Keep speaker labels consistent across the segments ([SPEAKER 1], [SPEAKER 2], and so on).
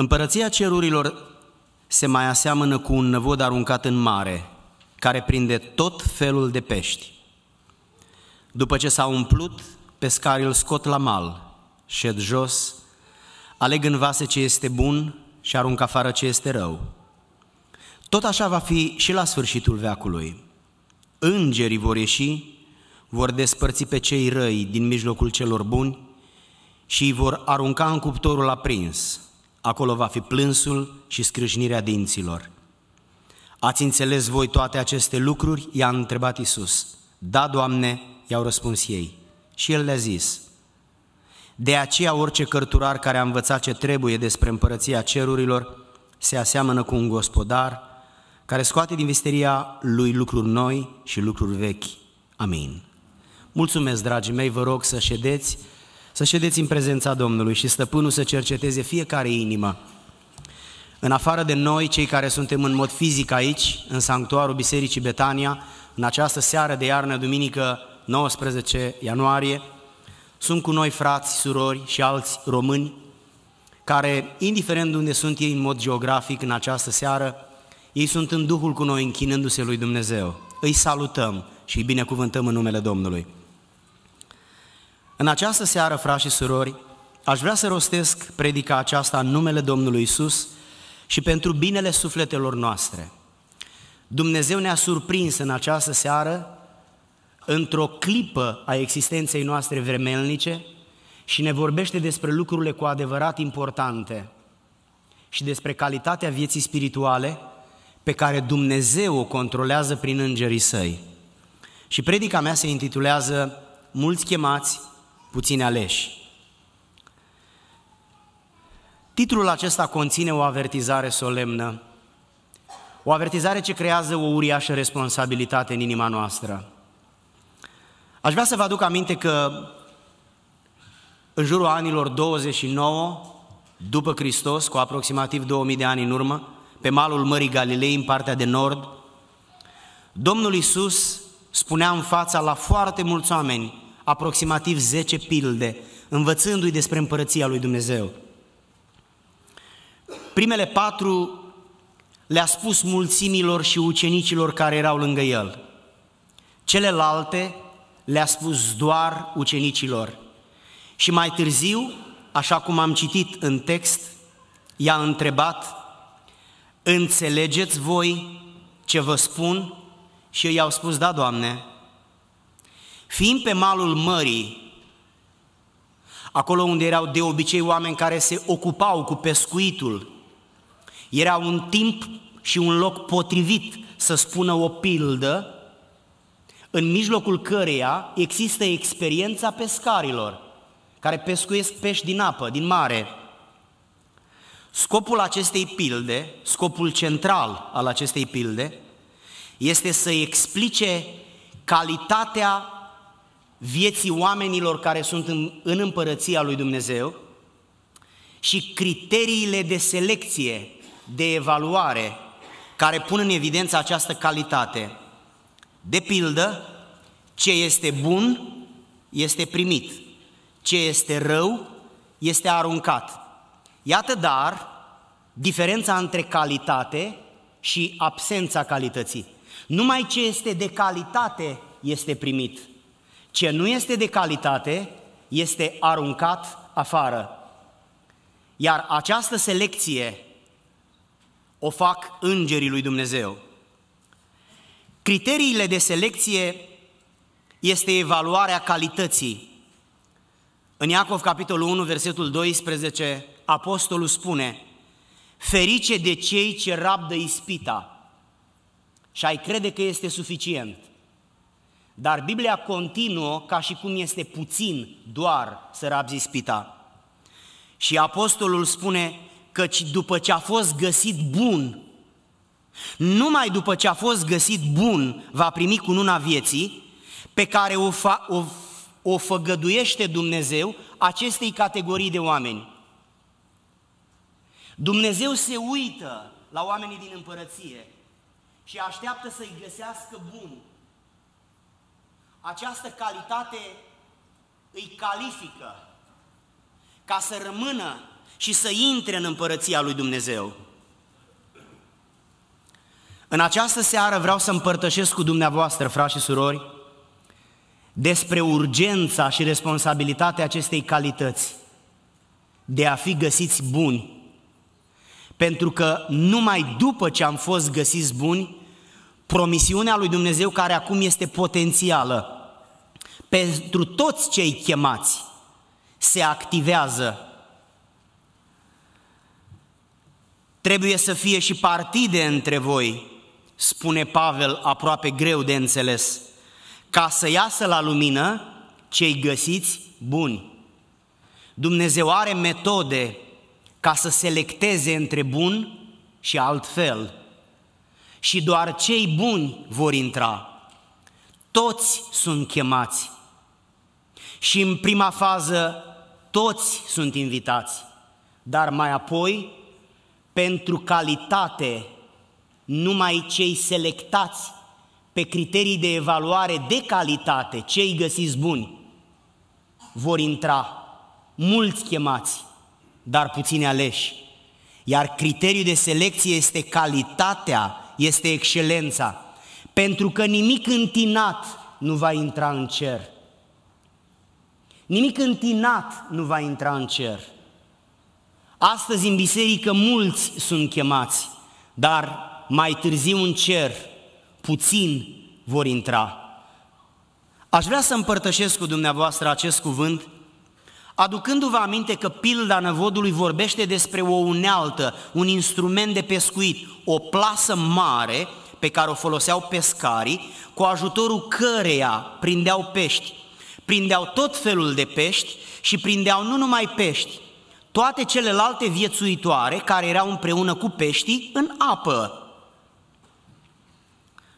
[SPEAKER 1] Împărăția cerurilor se mai aseamănă cu un năvod aruncat în mare, care prinde tot felul de pești. După ce s-a umplut, pescarii îl scot la mal, șed jos, aleg în vase ce este bun și arunc afară ce este rău. Tot așa va fi și la sfârșitul veacului. Îngerii vor ieși, vor despărți pe cei răi din mijlocul celor buni și îi vor arunca în cuptorul aprins – Acolo va fi plânsul și scrâșnirea dinților. Ați înțeles voi toate aceste lucruri? I-a întrebat Isus. Da, Doamne, i-au răspuns ei. Și el le-a zis, de aceea orice cărturar care a învățat ce trebuie despre împărăția cerurilor se aseamănă cu un gospodar care scoate din visteria lui lucruri noi și lucruri vechi. Amin. Mulțumesc, dragii mei, vă rog să ședeți să ședeți în prezența Domnului și stăpânul să cerceteze fiecare inimă. În afară de noi, cei care suntem în mod fizic aici, în sanctuarul Bisericii Betania, în această seară de iarnă, duminică 19 ianuarie, sunt cu noi frați, surori și alți români care, indiferent de unde sunt ei în mod geografic în această seară, ei sunt în Duhul cu noi închinându-se lui Dumnezeu. Îi salutăm și îi binecuvântăm în numele Domnului. În această seară, frați și surori, aș vrea să rostesc predica aceasta în numele Domnului Isus și pentru binele sufletelor noastre. Dumnezeu ne-a surprins în această seară, într-o clipă a existenței noastre vremelnice, și ne vorbește despre lucrurile cu adevărat importante și despre calitatea vieții spirituale pe care Dumnezeu o controlează prin îngerii săi. Și predica mea se intitulează Mulți chemați, puțini aleși. Titlul acesta conține o avertizare solemnă, o avertizare ce creează o uriașă responsabilitate în inima noastră. Aș vrea să vă aduc aminte că în jurul anilor 29 după Hristos, cu aproximativ 2000 de ani în urmă, pe malul Mării Galilei, în partea de nord, Domnul Isus spunea în fața la foarte mulți oameni aproximativ 10 pilde, învățându-i despre împărăția lui Dumnezeu. Primele patru le-a spus mulțimilor și ucenicilor care erau lângă el. Celelalte le-a spus doar ucenicilor. Și mai târziu, așa cum am citit în text, i-a întrebat, înțelegeți voi ce vă spun? Și ei au spus, da, Doamne, Fiind pe malul mării, acolo unde erau de obicei oameni care se ocupau cu pescuitul, era un timp și un loc potrivit să spună o pildă, în mijlocul căreia există experiența pescarilor, care pescuiesc pești din apă, din mare. Scopul acestei pilde, scopul central al acestei pilde, este să explice calitatea vieții oamenilor care sunt în, în împărăția lui Dumnezeu și criteriile de selecție, de evaluare, care pun în evidență această calitate. De pildă, ce este bun este primit, ce este rău este aruncat. Iată dar diferența între calitate și absența calității. Numai ce este de calitate este primit, ce nu este de calitate este aruncat afară. Iar această selecție o fac îngerii lui Dumnezeu. Criteriile de selecție este evaluarea calității. În Iacov, capitolul 1, versetul 12, apostolul spune, Ferice de cei ce rabdă ispita și ai crede că este suficient. Dar Biblia continuă ca și cum este puțin doar să rabzi spita. Și apostolul spune căci după ce a fost găsit bun, numai după ce a fost găsit bun va primi cununa vieții pe care o, fa- o, o făgăduiește Dumnezeu acestei categorii de oameni. Dumnezeu se uită la oamenii din împărăție și așteaptă să-i găsească bun această calitate îi califică ca să rămână și să intre în împărăția lui Dumnezeu. În această seară vreau să împărtășesc cu dumneavoastră, frați și surori, despre urgența și responsabilitatea acestei calități de a fi găsiți buni. Pentru că numai după ce am fost găsiți buni, promisiunea lui Dumnezeu care acum este potențială pentru toți cei chemați se activează. Trebuie să fie și partide între voi, spune Pavel aproape greu de înțeles, ca să iasă la lumină cei găsiți buni. Dumnezeu are metode ca să selecteze între bun și altfel și doar cei buni vor intra. Toți sunt chemați. Și în prima fază toți sunt invitați, dar mai apoi, pentru calitate, numai cei selectați pe criterii de evaluare de calitate, cei găsiți buni, vor intra. Mulți chemați, dar puțini aleși. Iar criteriul de selecție este calitatea este excelența, pentru că nimic întinat nu va intra în cer. Nimic întinat nu va intra în cer. Astăzi în biserică mulți sunt chemați, dar mai târziu în cer puțin vor intra. Aș vrea să împărtășesc cu dumneavoastră acest cuvânt aducându-vă aminte că pilda năvodului vorbește despre o unealtă, un instrument de pescuit, o plasă mare pe care o foloseau pescarii, cu ajutorul căreia prindeau pești. Prindeau tot felul de pești și prindeau nu numai pești, toate celelalte viețuitoare care erau împreună cu peștii în apă.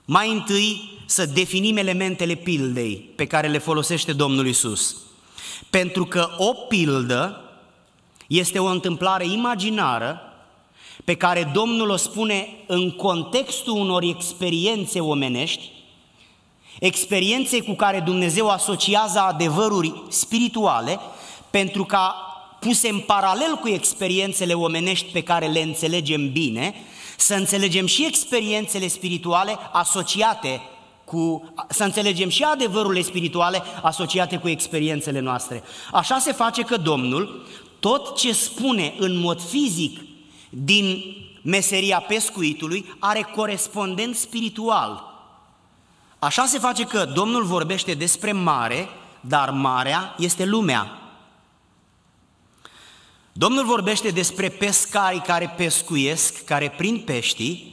[SPEAKER 1] Mai întâi să definim elementele pildei pe care le folosește Domnul Isus. Pentru că o pildă este o întâmplare imaginară pe care Domnul o spune în contextul unor experiențe omenești, experiențe cu care Dumnezeu asociază adevăruri spirituale, pentru ca puse în paralel cu experiențele omenești pe care le înțelegem bine, să înțelegem și experiențele spirituale asociate cu, să înțelegem și adevărurile spirituale asociate cu experiențele noastre. Așa se face că Domnul tot ce spune în mod fizic din meseria pescuitului are corespondent spiritual. Așa se face că Domnul vorbește despre mare, dar marea este lumea. Domnul vorbește despre pescari care pescuiesc, care prind peștii,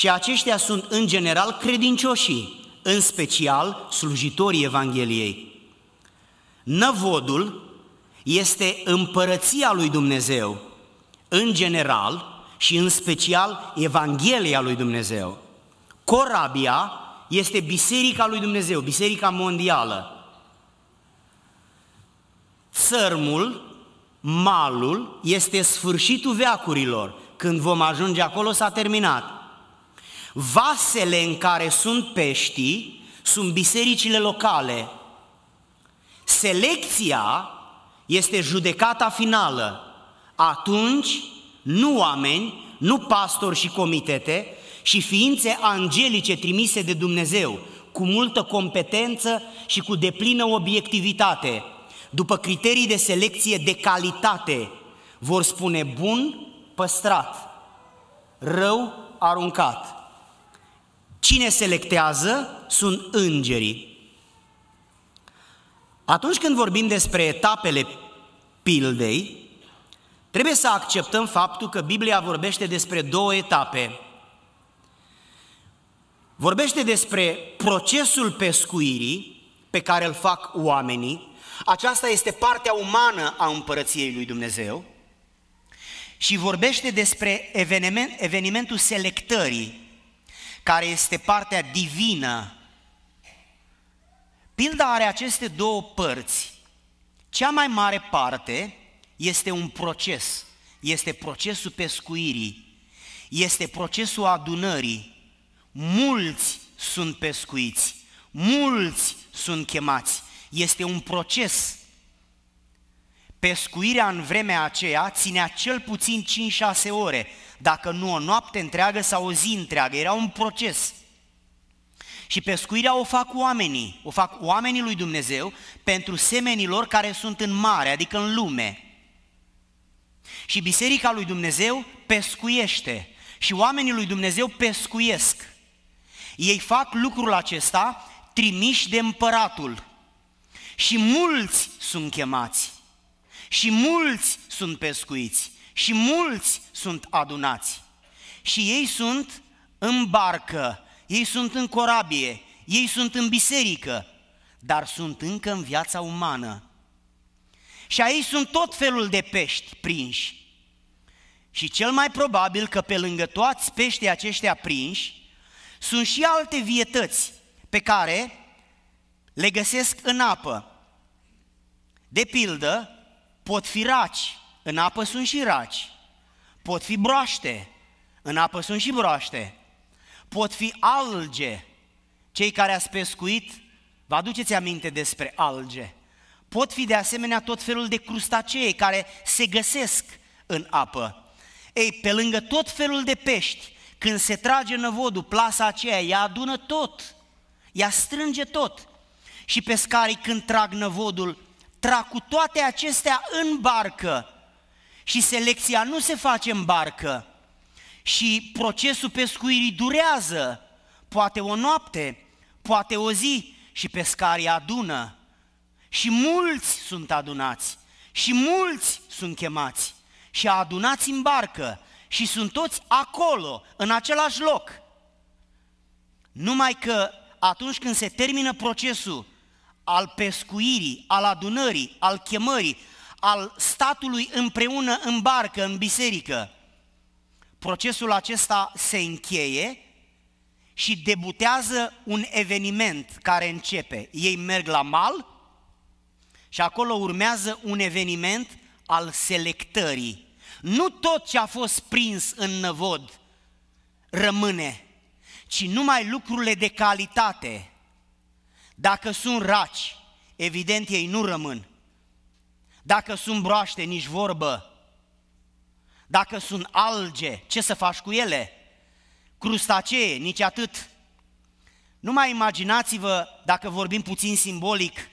[SPEAKER 1] și aceștia sunt în general credincioșii, în special slujitorii Evangheliei. Năvodul este împărăția lui Dumnezeu, în general și în special Evanghelia lui Dumnezeu. Corabia este biserica lui Dumnezeu, biserica mondială. Țărmul, malul, este sfârșitul veacurilor. Când vom ajunge acolo s-a terminat. Vasele în care sunt peștii sunt bisericile locale. Selecția este judecata finală. Atunci, nu oameni, nu pastori și comitete, și ființe angelice trimise de Dumnezeu, cu multă competență și cu deplină obiectivitate, după criterii de selecție de calitate, vor spune bun păstrat, rău aruncat. Cine selectează sunt îngerii. Atunci când vorbim despre etapele pildei, trebuie să acceptăm faptul că Biblia vorbește despre două etape. Vorbește despre procesul pescuirii pe care îl fac oamenii, aceasta este partea umană a împărăției lui Dumnezeu, și vorbește despre eveniment, evenimentul selectării care este partea divină. Pilda are aceste două părți. Cea mai mare parte este un proces, este procesul pescuirii, este procesul adunării. Mulți sunt pescuiți, mulți sunt chemați. Este un proces. Pescuirea în vremea aceea ținea cel puțin 5-6 ore dacă nu o noapte întreagă sau o zi întreagă, era un proces. Și pescuirea o fac oamenii, o fac oamenii lui Dumnezeu pentru semenilor care sunt în mare, adică în lume. Și biserica lui Dumnezeu pescuiește și oamenii lui Dumnezeu pescuiesc. Ei fac lucrul acesta trimiși de împăratul. Și mulți sunt chemați. Și mulți sunt pescuiți și mulți sunt adunați. Și ei sunt în barcă, ei sunt în corabie, ei sunt în biserică, dar sunt încă în viața umană. Și aici sunt tot felul de pești prinși. Și cel mai probabil că pe lângă toți peștii aceștia prinși, sunt și alte vietăți pe care le găsesc în apă. De pildă, pot fi raci, în apă sunt și raci, pot fi broaște, în apă sunt și broaște, pot fi alge, cei care ați pescuit, vă aduceți aminte despre alge, pot fi de asemenea tot felul de crustacee care se găsesc în apă. Ei, pe lângă tot felul de pești, când se trage năvodul, plasa aceea, ea adună tot, ea strânge tot. Și pescarii când trag năvodul, trag cu toate acestea în barcă și selecția nu se face în barcă. Și procesul pescuirii durează, poate o noapte, poate o zi, și pescarii adună. Și mulți sunt adunați, și mulți sunt chemați, și adunați în barcă, și sunt toți acolo, în același loc. Numai că atunci când se termină procesul al pescuirii, al adunării, al chemării, al statului împreună în barcă, în biserică. Procesul acesta se încheie și debutează un eveniment care începe. Ei merg la mal și acolo urmează un eveniment al selectării. Nu tot ce a fost prins în năvod rămâne, ci numai lucrurile de calitate. Dacă sunt raci, evident ei nu rămân. Dacă sunt broaște, nici vorbă. Dacă sunt alge, ce să faci cu ele? Crustacee, nici atât. Nu mai imaginați-vă, dacă vorbim puțin simbolic,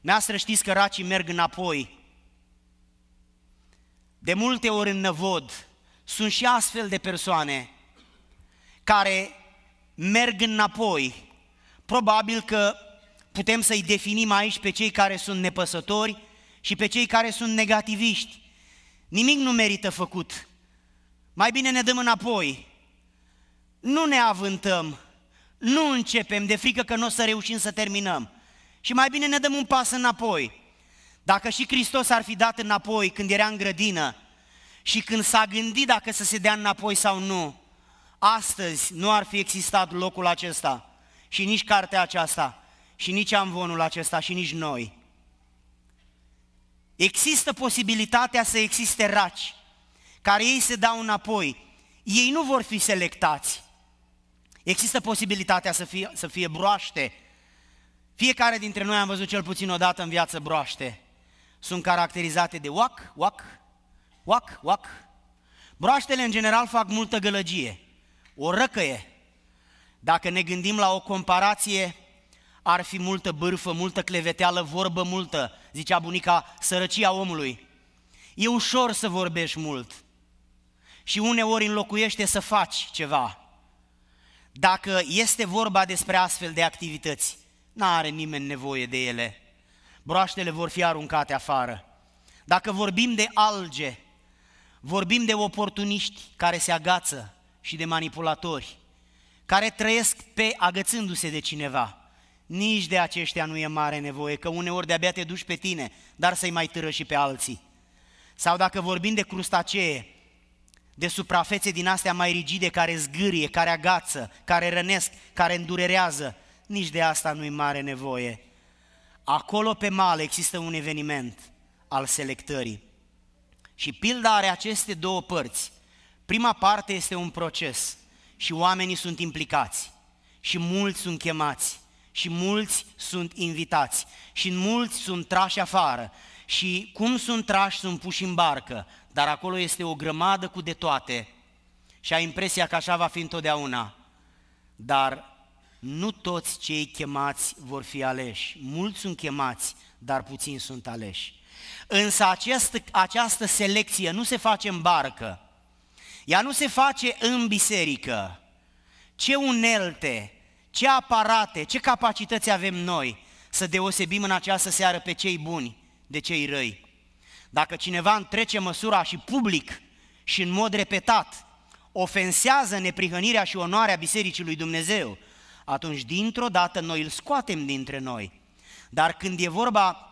[SPEAKER 1] noastră știți că racii merg înapoi. De multe ori în năvod sunt și astfel de persoane care merg înapoi. Probabil că putem să-i definim aici pe cei care sunt nepăsători, și pe cei care sunt negativiști. Nimic nu merită făcut. Mai bine ne dăm înapoi. Nu ne avântăm. Nu începem de frică că nu o să reușim să terminăm. Și mai bine ne dăm un pas înapoi. Dacă și Hristos ar fi dat înapoi când era în grădină și când s-a gândit dacă să se dea înapoi sau nu, astăzi nu ar fi existat locul acesta și nici cartea aceasta și nici amvonul acesta și nici noi. Există posibilitatea să existe raci care ei se dau înapoi. Ei nu vor fi selectați. Există posibilitatea să fie, să fie broaște. Fiecare dintre noi am văzut cel puțin o dată în viață broaște. Sunt caracterizate de oac, oac, oac, oac. Broaștele în general fac multă gălăgie, o răcăie. Dacă ne gândim la o comparație ar fi multă bârfă, multă cleveteală, vorbă multă, zicea bunica, sărăcia omului. E ușor să vorbești mult și uneori înlocuiește să faci ceva. Dacă este vorba despre astfel de activități, nu are nimeni nevoie de ele. Broaștele vor fi aruncate afară. Dacă vorbim de alge, vorbim de oportuniști care se agață și de manipulatori, care trăiesc pe agățându-se de cineva – nici de aceștia nu e mare nevoie, că uneori de-abia te duci pe tine, dar să-i mai târă și pe alții. Sau dacă vorbim de crustacee, de suprafețe din astea mai rigide care zgârie, care agață, care rănesc, care îndurerează, nici de asta nu-i mare nevoie. Acolo pe male există un eveniment al selectării. Și pilda are aceste două părți. Prima parte este un proces și oamenii sunt implicați și mulți sunt chemați și mulți sunt invitați și mulți sunt trași afară și cum sunt trași sunt puși în barcă, dar acolo este o grămadă cu de toate și ai impresia că așa va fi întotdeauna. Dar nu toți cei chemați vor fi aleși, mulți sunt chemați, dar puțini sunt aleși. Însă această, această selecție nu se face în barcă, ea nu se face în biserică. Ce unelte ce aparate, ce capacități avem noi să deosebim în această seară pe cei buni de cei răi. Dacă cineva întrece măsura și public și în mod repetat ofensează neprihănirea și onoarea Bisericii lui Dumnezeu, atunci dintr-o dată noi îl scoatem dintre noi. Dar când e vorba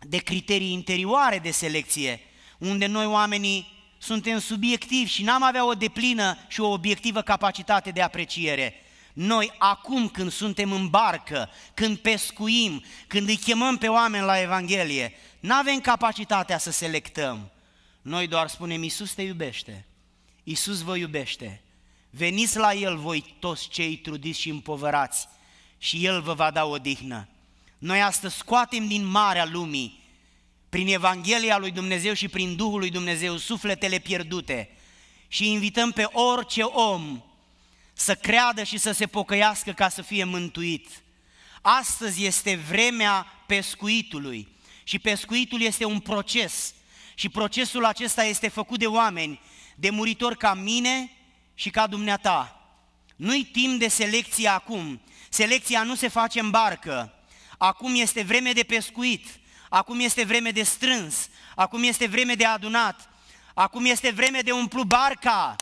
[SPEAKER 1] de criterii interioare de selecție, unde noi oamenii suntem subiectivi și n-am avea o deplină și o obiectivă capacitate de apreciere, noi acum când suntem în barcă, când pescuim, când îi chemăm pe oameni la Evanghelie, nu avem capacitatea să selectăm. Noi doar spunem, Iisus te iubește, Iisus vă iubește, veniți la El voi toți cei trudiți și împovărați și El vă va da o dihnă. Noi astăzi scoatem din marea lumii, prin Evanghelia lui Dumnezeu și prin Duhul lui Dumnezeu, sufletele pierdute și invităm pe orice om să creadă și să se pocăiască ca să fie mântuit. Astăzi este vremea pescuitului și pescuitul este un proces și procesul acesta este făcut de oameni, de muritori ca mine și ca dumneata. Nu-i timp de selecție acum, selecția nu se face în barcă, acum este vreme de pescuit, acum este vreme de strâns, acum este vreme de adunat, acum este vreme de umplu barca,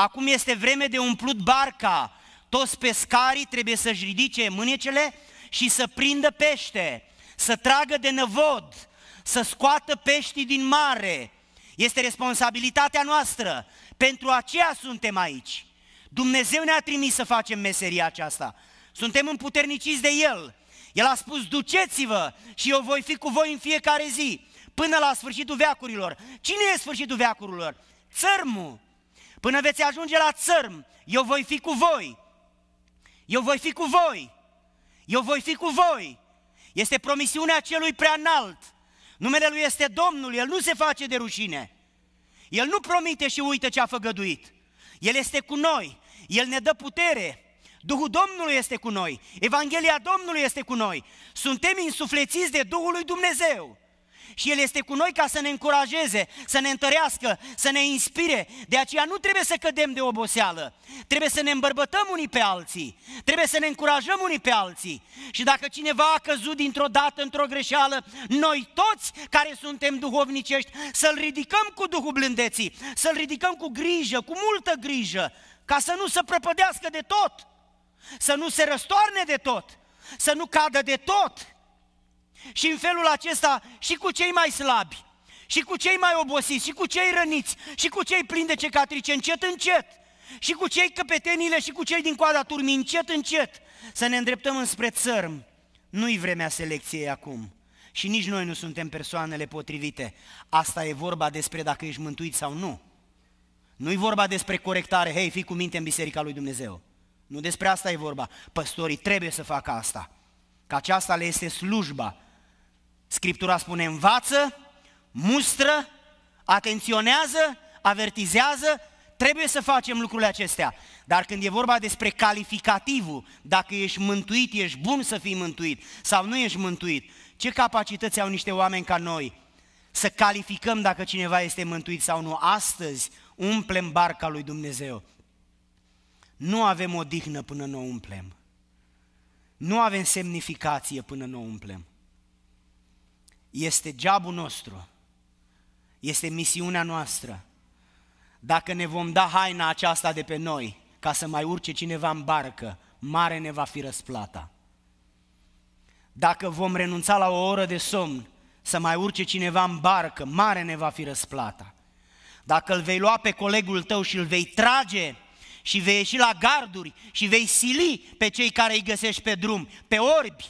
[SPEAKER 1] Acum este vreme de umplut barca. Toți pescarii trebuie să-și ridice mânecele și să prindă pește, să tragă de năvod, să scoată peștii din mare. Este responsabilitatea noastră. Pentru aceea suntem aici. Dumnezeu ne-a trimis să facem meseria aceasta. Suntem împuterniciți de El. El a spus, duceți-vă și eu voi fi cu voi în fiecare zi, până la sfârșitul veacurilor. Cine e sfârșitul veacurilor? Țărmul. Până veți ajunge la țărm, eu voi fi cu voi. Eu voi fi cu voi. Eu voi fi cu voi. Este promisiunea celui prea înalt. Numele lui este Domnul, el nu se face de rușine. El nu promite și uită ce a făgăduit. El este cu noi, el ne dă putere, Duhul Domnului este cu noi, Evanghelia Domnului este cu noi, suntem insuflețiți de Duhul lui Dumnezeu și El este cu noi ca să ne încurajeze, să ne întărească, să ne inspire. De aceea nu trebuie să cădem de oboseală, trebuie să ne îmbărbătăm unii pe alții, trebuie să ne încurajăm unii pe alții. Și dacă cineva a căzut dintr-o dată într-o greșeală, noi toți care suntem duhovnicești să-L ridicăm cu Duhul blândeții, să-L ridicăm cu grijă, cu multă grijă, ca să nu se prăpădească de tot, să nu se răstoarne de tot, să nu cadă de tot, și în felul acesta și cu cei mai slabi, și cu cei mai obosiți, și cu cei răniți, și cu cei plini de cecatrice, încet, încet, și cu cei căpetenile și cu cei din coada turmii, încet, încet, să ne îndreptăm înspre țărm. Nu-i vremea selecției acum și nici noi nu suntem persoanele potrivite. Asta e vorba despre dacă ești mântuit sau nu. Nu-i vorba despre corectare, hei, fii cu minte în biserica lui Dumnezeu. Nu despre asta e vorba. Păstorii trebuie să facă asta. Că aceasta le este slujba Scriptura spune învață, mustră, atenționează, avertizează, trebuie să facem lucrurile acestea. Dar când e vorba despre calificativul, dacă ești mântuit, ești bun să fii mântuit sau nu ești mântuit, ce capacități au niște oameni ca noi să calificăm dacă cineva este mântuit sau nu? Astăzi umplem barca lui Dumnezeu. Nu avem o până nu o umplem. Nu avem semnificație până nu o umplem este geabul nostru, este misiunea noastră. Dacă ne vom da haina aceasta de pe noi, ca să mai urce cineva în barcă, mare ne va fi răsplata. Dacă vom renunța la o oră de somn, să mai urce cineva în barcă, mare ne va fi răsplata. Dacă îl vei lua pe colegul tău și îl vei trage și vei ieși la garduri și vei sili pe cei care îi găsești pe drum, pe orbi,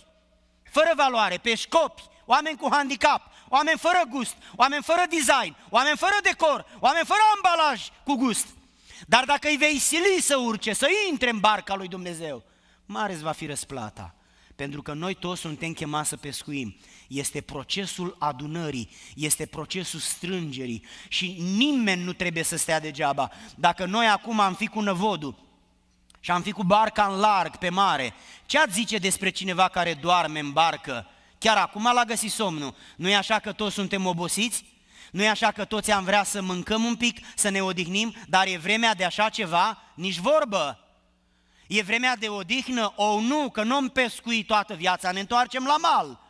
[SPEAKER 1] fără valoare, pe școpi, oameni cu handicap, oameni fără gust, oameni fără design, oameni fără decor, oameni fără ambalaj cu gust. Dar dacă îi vei sili să urce, să intre în barca lui Dumnezeu, mare va fi răsplata. Pentru că noi toți suntem chemați să pescuim. Este procesul adunării, este procesul strângerii și nimeni nu trebuie să stea degeaba. Dacă noi acum am fi cu năvodul și am fi cu barca în larg, pe mare, ce ați zice despre cineva care doarme în barcă Chiar acum l-a găsit somnul. Nu e așa că toți suntem obosiți? Nu e așa că toți am vrea să mâncăm un pic, să ne odihnim, dar e vremea de așa ceva? Nici vorbă! E vremea de odihnă? O, oh, nu, că nu am pescuit toată viața, ne întoarcem la mal.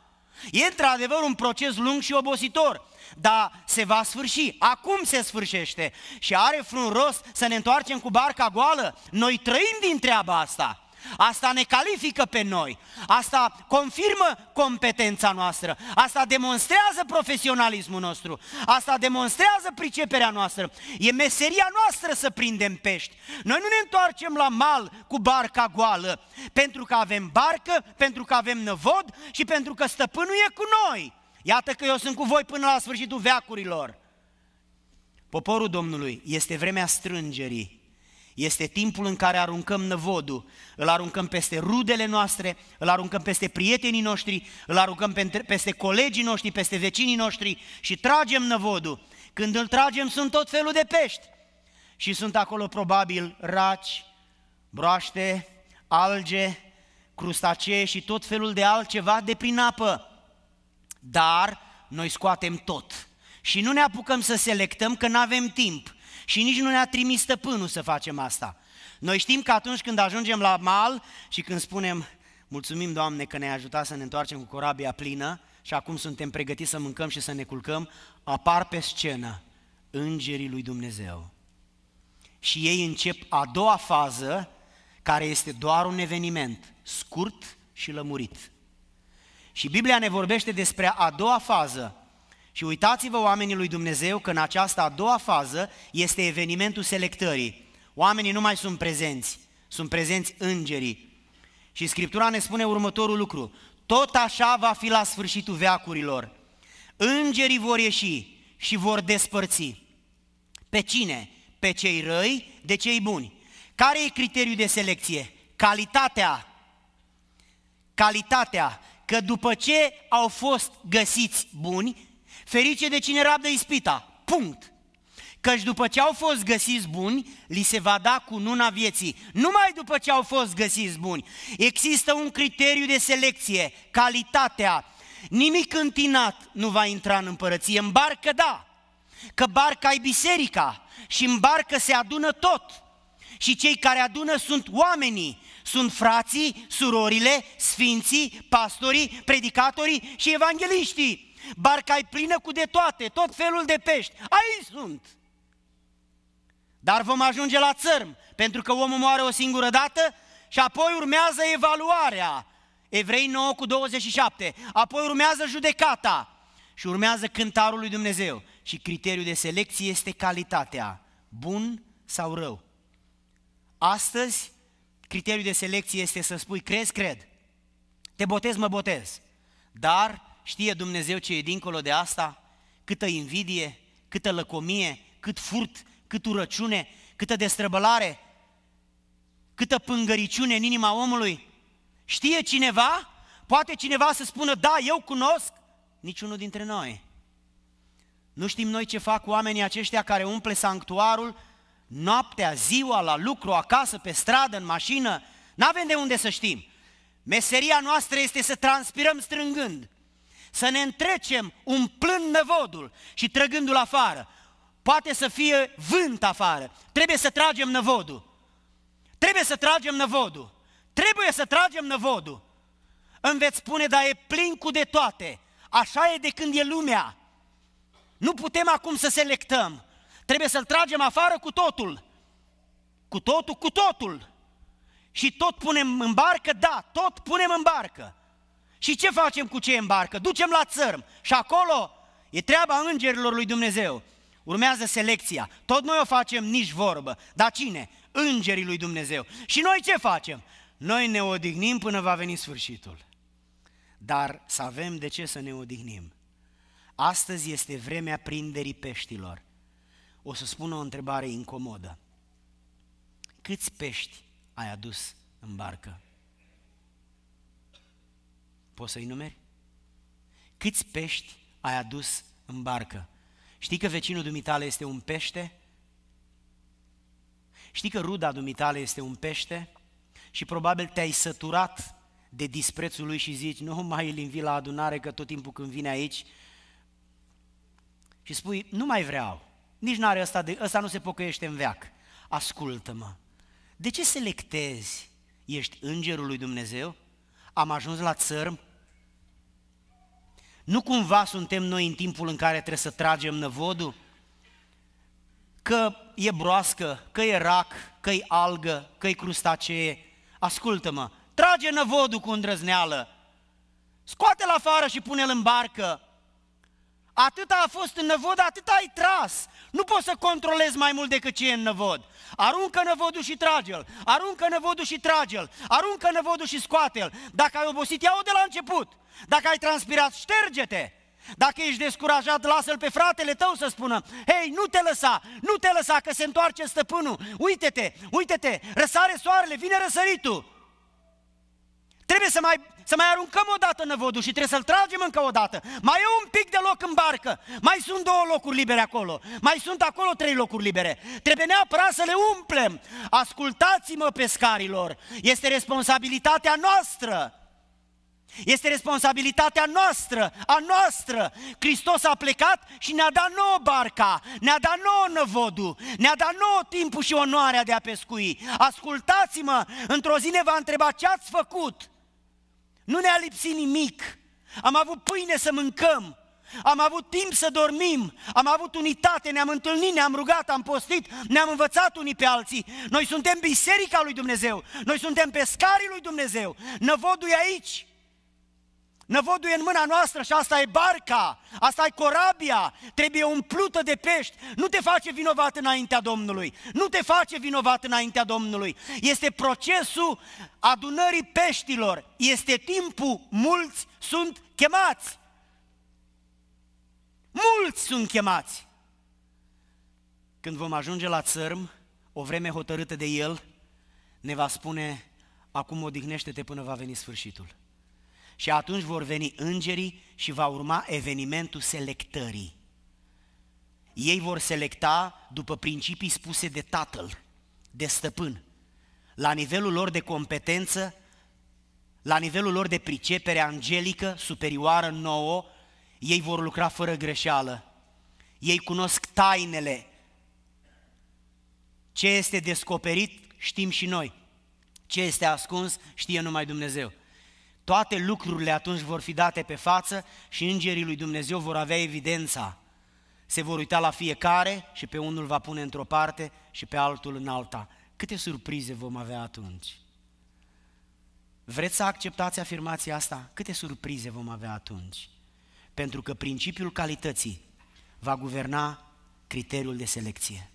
[SPEAKER 1] E într-adevăr un proces lung și obositor, dar se va sfârși. Acum se sfârșește și are frun rost să ne întoarcem cu barca goală? Noi trăim din treaba asta. Asta ne califică pe noi. Asta confirmă competența noastră. Asta demonstrează profesionalismul nostru. Asta demonstrează priceperea noastră. E meseria noastră să prindem pești. Noi nu ne întoarcem la mal cu barca goală, pentru că avem barcă, pentru că avem năvod și pentru că stăpânul e cu noi. Iată că eu sunt cu voi până la sfârșitul veacurilor. Poporul Domnului, este vremea strângerii este timpul în care aruncăm năvodul, îl aruncăm peste rudele noastre, îl aruncăm peste prietenii noștri, îl aruncăm peste colegii noștri, peste vecinii noștri și tragem năvodul. Când îl tragem sunt tot felul de pești și sunt acolo probabil raci, broaște, alge, crustacee și tot felul de altceva de prin apă. Dar noi scoatem tot și nu ne apucăm să selectăm că nu avem timp și nici nu ne-a trimis stăpânul să facem asta. Noi știm că atunci când ajungem la mal și când spunem, mulțumim Doamne că ne-ai ajutat să ne întoarcem cu corabia plină și acum suntem pregătiți să mâncăm și să ne culcăm, apar pe scenă îngerii lui Dumnezeu. Și ei încep a doua fază, care este doar un eveniment, scurt și lămurit. Și Biblia ne vorbește despre a doua fază, și uitați-vă oamenii lui Dumnezeu că în această a doua fază este evenimentul selectării. Oamenii nu mai sunt prezenți, sunt prezenți îngerii. Și Scriptura ne spune următorul lucru, tot așa va fi la sfârșitul veacurilor. Îngerii vor ieși și vor despărți. Pe cine? Pe cei răi de cei buni. Care e criteriul de selecție? Calitatea. Calitatea. Că după ce au fost găsiți buni, Ferice de cine rabdă ispita. Punct. Căci după ce au fost găsiți buni, li se va da cu nuna vieții. Numai după ce au fost găsiți buni. Există un criteriu de selecție, calitatea. Nimic întinat nu va intra în împărăție. În barcă da, că barca e biserica și în barcă se adună tot. Și cei care adună sunt oamenii, sunt frații, surorile, sfinții, pastorii, predicatorii și evangeliștii. Barca e plină cu de toate, tot felul de pești. Aici sunt. Dar vom ajunge la țărm, pentru că omul moare o singură dată și apoi urmează evaluarea. Evrei 9 cu 27. Apoi urmează judecata și urmează cântarul lui Dumnezeu. Și criteriul de selecție este calitatea, bun sau rău. Astăzi, criteriul de selecție este să spui, crezi, cred, te botez, mă botez. Dar Știe Dumnezeu ce e dincolo de asta? Câtă invidie, câtă lăcomie, cât furt, cât urăciune, câtă destrăbălare, câtă pângăriciune în inima omului. Știe cineva? Poate cineva să spună, da, eu cunosc. Niciunul dintre noi. Nu știm noi ce fac oamenii aceștia care umple sanctuarul noaptea, ziua, la lucru, acasă, pe stradă, în mașină. N-avem de unde să știm. Meseria noastră este să transpirăm strângând să ne întrecem umplând năvodul și trăgându-l afară. Poate să fie vânt afară, trebuie să tragem năvodul. Trebuie să tragem năvodul. Trebuie să tragem năvodul. Îmi veți spune, dar e plin cu de toate. Așa e de când e lumea. Nu putem acum să selectăm. Trebuie să-l tragem afară cu totul. Cu totul, cu totul. Și tot punem în barcă? Da, tot punem în barcă. Și ce facem cu ce îmbarcă? Ducem la țărm și acolo e treaba îngerilor lui Dumnezeu. Urmează selecția. Tot noi o facem nici vorbă. Dar cine? Îngerii lui Dumnezeu. Și noi ce facem? Noi ne odihnim până va veni sfârșitul. Dar să avem de ce să ne odihnim. Astăzi este vremea prinderii peștilor. O să spun o întrebare incomodă. Câți pești ai adus în barcă? Poți să-i numeri? Câți pești ai adus în barcă? Știi că vecinul dumitale este un pește? Știi că ruda dumitale este un pește? Și probabil te-ai săturat de disprețul lui și zici, nu mai îl invi la adunare că tot timpul când vine aici și spui, nu mai vreau, nici n are ăsta, de, ăsta nu se pocăiește în veac, ascultă-mă. De ce selectezi? Ești îngerul lui Dumnezeu? Am ajuns la țărm? Nu cumva suntem noi în timpul în care trebuie să tragem năvodul? Că e broască, că e rac, că e algă, că e crustacee. Ascultă-mă, trage năvodul cu îndrăzneală, scoate-l afară și pune-l în barcă. Atâta a fost în năvod, atâta ai tras. Nu poți să controlezi mai mult decât ce e în năvod. Aruncă năvodul și trage-l, aruncă năvodul și trage-l, aruncă năvodul și scoate-l. Dacă ai obosit, ia-o de la început. Dacă ai transpirat, șterge-te. Dacă ești descurajat, lasă-l pe fratele tău să spună, hei, nu te lăsa, nu te lăsa că se întoarce stăpânul, uite-te, uite-te, răsare soarele, vine răsăritul. Trebuie să mai să mai aruncăm o dată năvodul și trebuie să-l tragem încă o dată. Mai e un pic de loc în barcă, mai sunt două locuri libere acolo, mai sunt acolo trei locuri libere. Trebuie neapărat să le umplem. Ascultați-mă pescarilor, este responsabilitatea noastră. Este responsabilitatea noastră, a noastră. Hristos a plecat și ne-a dat nouă barca, ne-a dat nouă năvodul, ne-a dat nouă timpul și onoarea de a pescui. Ascultați-mă, într-o zi ne va întreba ce ați făcut. Nu ne-a lipsit nimic. Am avut pâine să mâncăm, am avut timp să dormim, am avut unitate, ne-am întâlnit, ne-am rugat, am postit, ne-am învățat unii pe alții. Noi suntem biserica lui Dumnezeu, noi suntem pescarii lui Dumnezeu, năvodul e aici. Năvodul e în mâna noastră și asta e barca, asta e corabia, trebuie umplută de pești. Nu te face vinovat înaintea Domnului, nu te face vinovat înaintea Domnului. Este procesul adunării peștilor, este timpul, mulți sunt chemați. Mulți sunt chemați. Când vom ajunge la țărm, o vreme hotărâtă de El, ne va spune, acum odihnește-te până va veni sfârșitul. Și atunci vor veni îngerii și va urma evenimentul selectării. Ei vor selecta după principii spuse de tatăl, de stăpân, la nivelul lor de competență, la nivelul lor de pricepere angelică, superioară nouă, ei vor lucra fără greșeală. Ei cunosc tainele. Ce este descoperit știm și noi. Ce este ascuns știe numai Dumnezeu toate lucrurile atunci vor fi date pe față și îngerii lui Dumnezeu vor avea evidența. Se vor uita la fiecare și pe unul va pune într-o parte și pe altul în alta. Câte surprize vom avea atunci? Vreți să acceptați afirmația asta? Câte surprize vom avea atunci? Pentru că principiul calității va guverna criteriul de selecție.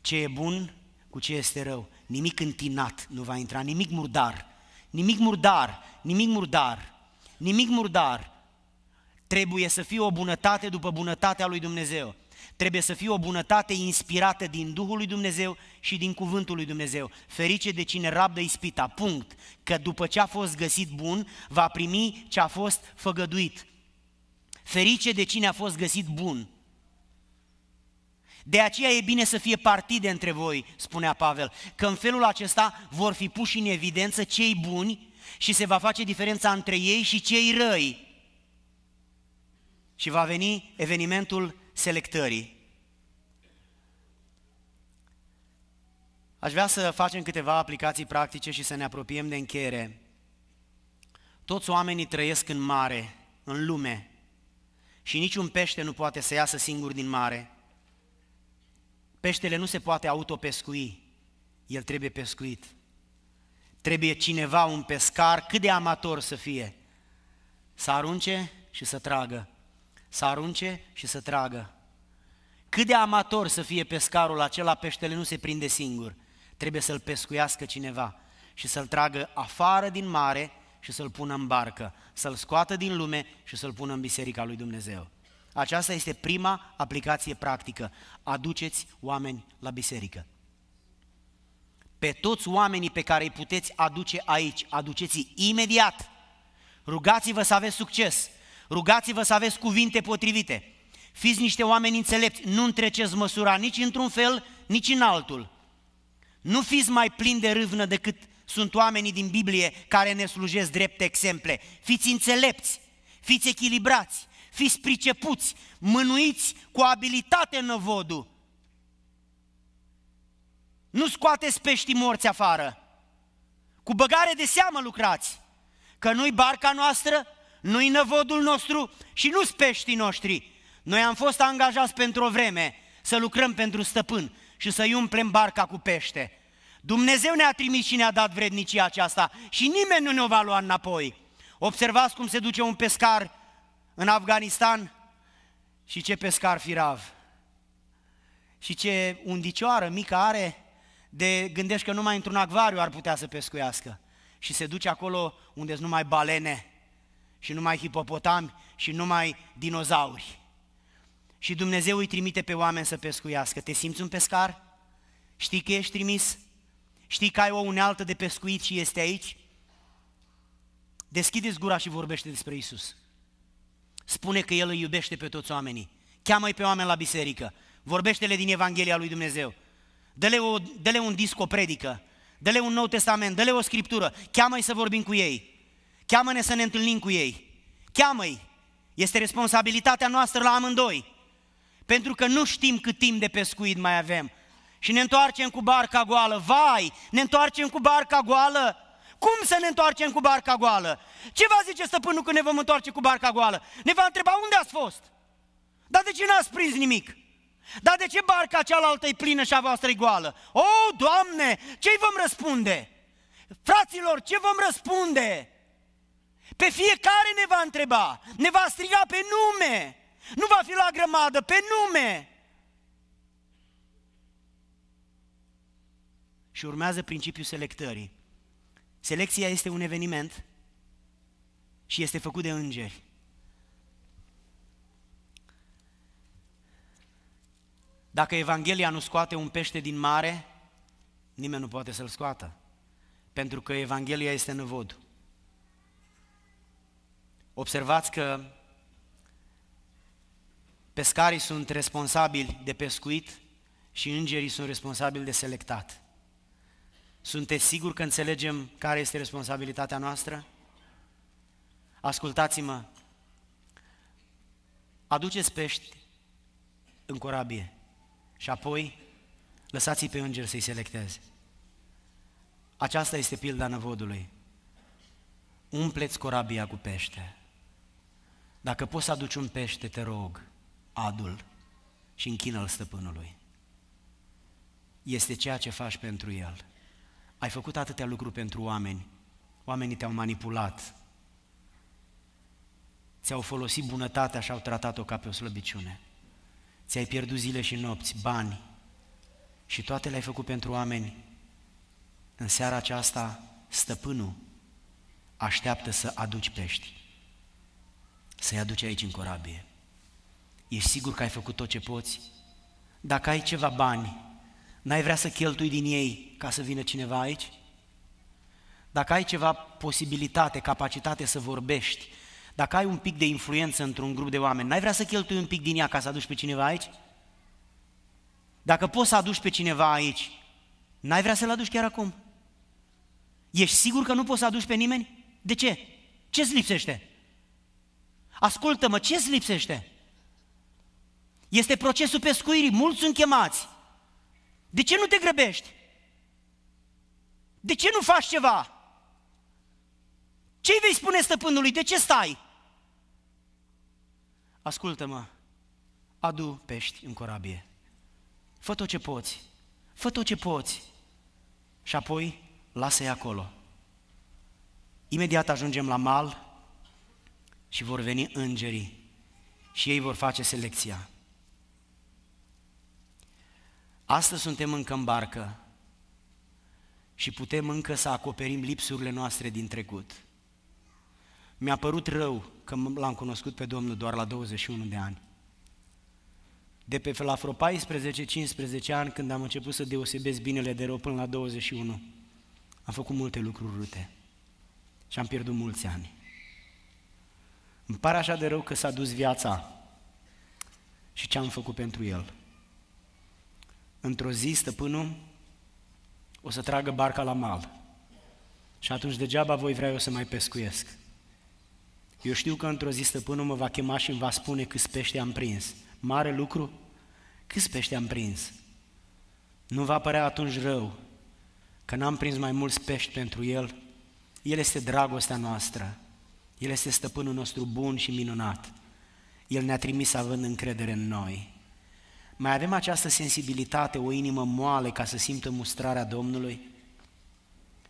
[SPEAKER 1] Ce e bun cu ce este rău, nimic întinat nu va intra, nimic murdar nimic murdar, nimic murdar, nimic murdar. Trebuie să fie o bunătate după bunătatea lui Dumnezeu. Trebuie să fie o bunătate inspirată din Duhul lui Dumnezeu și din Cuvântul lui Dumnezeu. Ferice de cine rabdă ispita, punct. Că după ce a fost găsit bun, va primi ce a fost făgăduit. Ferice de cine a fost găsit bun. De aceea e bine să fie partide între voi, spunea Pavel, că în felul acesta vor fi puși în evidență cei buni și se va face diferența între ei și cei răi. Și va veni evenimentul selectării. Aș vrea să facem câteva aplicații practice și să ne apropiem de încheiere. Toți oamenii trăiesc în mare, în lume, și niciun pește nu poate să iasă singur din mare – Peștele nu se poate autopescui, el trebuie pescuit. Trebuie cineva, un pescar, cât de amator să fie, să arunce și să tragă, să arunce și să tragă. Cât de amator să fie pescarul acela, peștele nu se prinde singur. Trebuie să-l pescuiască cineva și să-l tragă afară din mare și să-l pună în barcă, să-l scoată din lume și să-l pună în biserica lui Dumnezeu. Aceasta este prima aplicație practică. Aduceți oameni la biserică. Pe toți oamenii pe care îi puteți aduce aici, aduceți-i imediat. Rugați-vă să aveți succes. Rugați-vă să aveți cuvinte potrivite. Fiți niște oameni înțelepți, nu întreceți măsura nici într-un fel, nici în altul. Nu fiți mai plini de râvnă decât sunt oamenii din Biblie care ne slujesc drept exemple. Fiți înțelepți, fiți echilibrați, fiți pricepuți, mânuiți cu abilitate năvodul. Nu scoateți peștii morți afară. Cu băgare de seamă lucrați, că nu-i barca noastră, nu-i năvodul nostru și nu-s peștii noștri. Noi am fost angajați pentru o vreme să lucrăm pentru stăpân și să-i umplem barca cu pește. Dumnezeu ne-a trimis și ne-a dat vrednicia aceasta și nimeni nu ne-o va lua înapoi. Observați cum se duce un pescar în Afganistan și ce pescar firav. Și ce undicioară mică are de gândești că numai într-un acvariu ar putea să pescuiască. Și se duce acolo unde sunt numai balene și numai hipopotami și numai dinozauri. Și Dumnezeu îi trimite pe oameni să pescuiască. Te simți un pescar? Știi că ești trimis? Știi că ai o unealtă de pescuit și este aici? Deschideți gura și vorbește despre Isus. Spune că El îi iubește pe toți oamenii. Cheamă-i pe oameni la biserică. Vorbește-le din Evanghelia lui Dumnezeu. Dă-le, o, dă un disc, o predică. Dă-le un nou testament, dă-le o scriptură. Cheamă-i să vorbim cu ei. Cheamă-ne să ne întâlnim cu ei. Cheamă-i. Este responsabilitatea noastră la amândoi. Pentru că nu știm cât timp de pescuit mai avem. Și ne întoarcem cu barca goală. Vai, ne întoarcem cu barca goală. Cum să ne întoarcem cu barca goală? Ce va zice stăpânul când ne vom întoarce cu barca goală? Ne va întreba unde ați fost? Dar de ce n-ați prins nimic? Dar de ce barca cealaltă e plină și a voastră e goală? O, oh, Doamne, ce vom răspunde? Fraților, ce vom răspunde? Pe fiecare ne va întreba, ne va striga pe nume. Nu va fi la grămadă, pe nume. Și urmează principiul selectării. Selecția este un eveniment și este făcut de îngeri. Dacă Evanghelia nu scoate un pește din mare, nimeni nu poate să-l scoată, pentru că Evanghelia este năvod. Observați că pescarii sunt responsabili de pescuit și îngerii sunt responsabili de selectat. Sunteți siguri că înțelegem care este responsabilitatea noastră? Ascultați-mă, aduceți pești în corabie și apoi lăsați-i pe îngeri să-i selecteze. Aceasta este pilda năvodului. Umpleți corabia cu pește. Dacă poți să aduci un pește, te rog, adul și închină-l stăpânului. Este ceea ce faci pentru el. Ai făcut atâtea lucruri pentru oameni. Oamenii te-au manipulat. Ți-au folosit bunătatea și au tratat-o ca pe o slăbiciune. Ți-ai pierdut zile și nopți, bani. Și toate le-ai făcut pentru oameni. În seara aceasta, stăpânul așteaptă să aduci pești. Să-i aduci aici în corabie. Ești sigur că ai făcut tot ce poți? Dacă ai ceva bani, N-ai vrea să cheltui din ei ca să vină cineva aici? Dacă ai ceva posibilitate, capacitate să vorbești, dacă ai un pic de influență într-un grup de oameni, n-ai vrea să cheltui un pic din ea ca să aduci pe cineva aici? Dacă poți să aduci pe cineva aici, n-ai vrea să-l aduci chiar acum? Ești sigur că nu poți să aduci pe nimeni? De ce? Ce-ți lipsește? Ascultă-mă, ce-ți lipsește? Este procesul pescuirii, mulți sunt chemați, de ce nu te grăbești? De ce nu faci ceva? Ce-i vei spune stăpânului? De ce stai? Ascultă-mă, adu pești în corabie. Fă tot ce poți, fă tot ce poți și apoi lasă-i acolo. Imediat ajungem la mal și vor veni îngerii și ei vor face selecția. Astăzi suntem încă în barcă și putem încă să acoperim lipsurile noastre din trecut. Mi-a părut rău că l-am cunoscut pe Domnul doar la 21 de ani. De pe la vreo 14-15 ani, când am început să deosebesc binele de rău până la 21, am făcut multe lucruri rute și am pierdut mulți ani. Îmi pare așa de rău că s-a dus viața și ce am făcut pentru el într-o zi stăpânul o să tragă barca la mal și atunci degeaba voi vrea eu să mai pescuiesc. Eu știu că într-o zi stăpânul mă va chema și îmi va spune câți pește am prins. Mare lucru? Câți pește am prins? Nu va părea atunci rău că n-am prins mai mulți pești pentru el. El este dragostea noastră. El este stăpânul nostru bun și minunat. El ne-a trimis având încredere în noi. Mai avem această sensibilitate, o inimă moale ca să simtă mustrarea Domnului?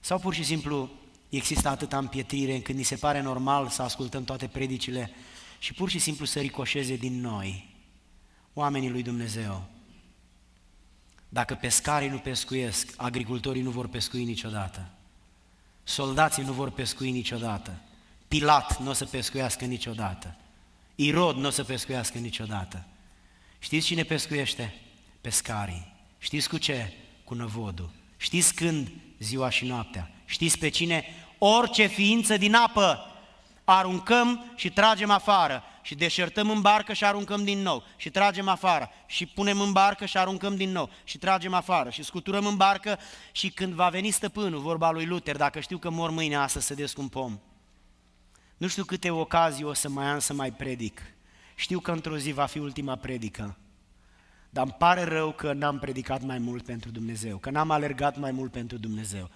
[SPEAKER 1] Sau pur și simplu există atâta împietrire încât ni se pare normal să ascultăm toate predicile și pur și simplu să ricoșeze din noi, oamenii lui Dumnezeu. Dacă pescarii nu pescuiesc, agricultorii nu vor pescui niciodată. Soldații nu vor pescui niciodată. Pilat nu o să pescuiască niciodată. Irod nu o să pescuiască niciodată. Știți cine pescuiește? Pescarii. Știți cu ce? Cu năvodul. Știți când? Ziua și noaptea. Știți pe cine? Orice ființă din apă aruncăm și tragem afară și deșertăm în barcă și aruncăm din nou și tragem afară și punem în barcă și aruncăm din nou și tragem afară și scuturăm în barcă și când va veni stăpânul, vorba lui Luther, dacă știu că mor mâine astăzi să pom, Nu știu câte ocazii o să mai am să mai predic. Știu că într-o zi va fi ultima predică, dar îmi pare rău că n-am predicat mai mult pentru Dumnezeu, că n-am alergat mai mult pentru Dumnezeu,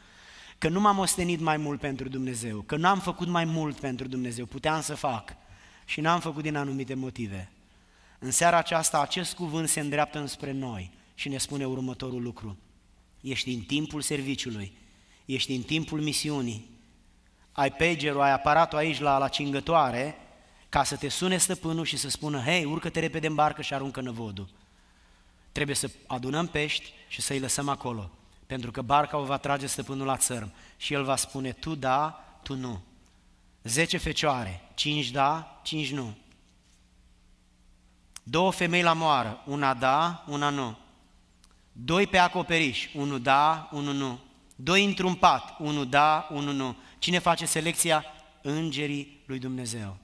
[SPEAKER 1] că nu m-am ostenit mai mult pentru Dumnezeu, că n-am făcut mai mult pentru Dumnezeu, puteam să fac și n-am făcut din anumite motive. În seara aceasta acest cuvânt se îndreaptă înspre noi și ne spune următorul lucru. Ești în timpul serviciului, ești în timpul misiunii, ai pagerul, ai aparatul aici la, la cingătoare ca să te sune stăpânul și să spună, hei, urcă-te repede în barcă și aruncă năvodul. Trebuie să adunăm pești și să-i lăsăm acolo, pentru că barca o va trage stăpânul la țărm și el va spune, tu da, tu nu. Zece fecioare, cinci da, cinci nu. Două femei la moară, una da, una nu. Doi pe acoperiș, unul da, unul nu. Doi într-un pat, unul da, unul nu. Cine face selecția? Îngerii lui Dumnezeu.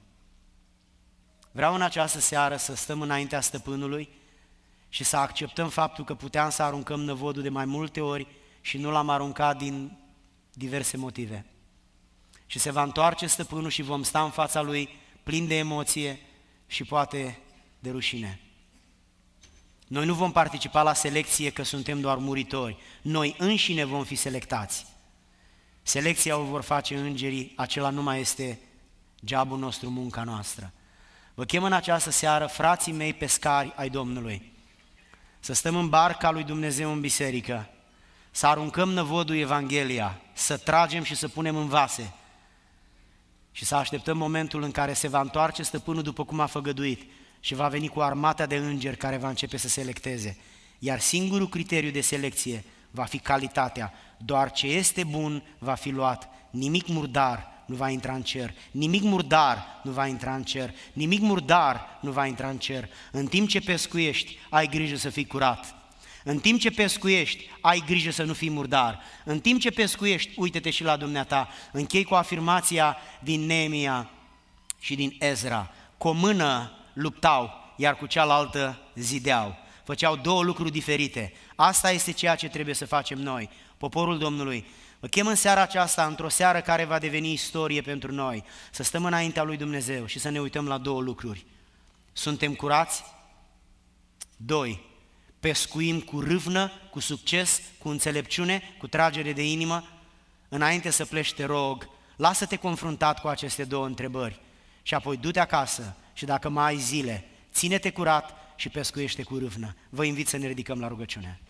[SPEAKER 1] Vreau în această seară să stăm înaintea stăpânului și să acceptăm faptul că puteam să aruncăm năvodul de mai multe ori și nu l-am aruncat din diverse motive. Și se va întoarce stăpânul și vom sta în fața lui plin de emoție și poate de rușine. Noi nu vom participa la selecție că suntem doar muritori. Noi înșine vom fi selectați. Selecția o vor face îngerii, acela nu mai este geabul nostru, munca noastră. Vă chem în această seară, frații mei pescari ai Domnului, să stăm în barca lui Dumnezeu în biserică, să aruncăm năvodul Evanghelia, să tragem și să punem în vase și să așteptăm momentul în care se va întoarce stăpânul după cum a făgăduit și va veni cu armata de îngeri care va începe să selecteze. Iar singurul criteriu de selecție va fi calitatea. Doar ce este bun va fi luat, nimic murdar nu va intra în cer, nimic murdar nu va intra în cer, nimic murdar nu va intra în cer. În timp ce pescuiești, ai grijă să fii curat. În timp ce pescuiești, ai grijă să nu fii murdar. În timp ce pescuiești, uite-te și la dumneata. Închei cu afirmația din Nemia și din Ezra. Cu o mână luptau, iar cu cealaltă zideau. Făceau două lucruri diferite. Asta este ceea ce trebuie să facem noi, poporul Domnului. Vă chem în seara aceasta, într-o seară care va deveni istorie pentru noi, să stăm înaintea lui Dumnezeu și să ne uităm la două lucruri. Suntem curați? Doi, pescuim cu râvnă, cu succes, cu înțelepciune, cu tragere de inimă? Înainte să pleci, te rog, lasă-te confruntat cu aceste două întrebări și apoi du-te acasă și dacă mai ai zile, ține-te curat și pescuiește cu râvnă. Vă invit să ne ridicăm la rugăciune.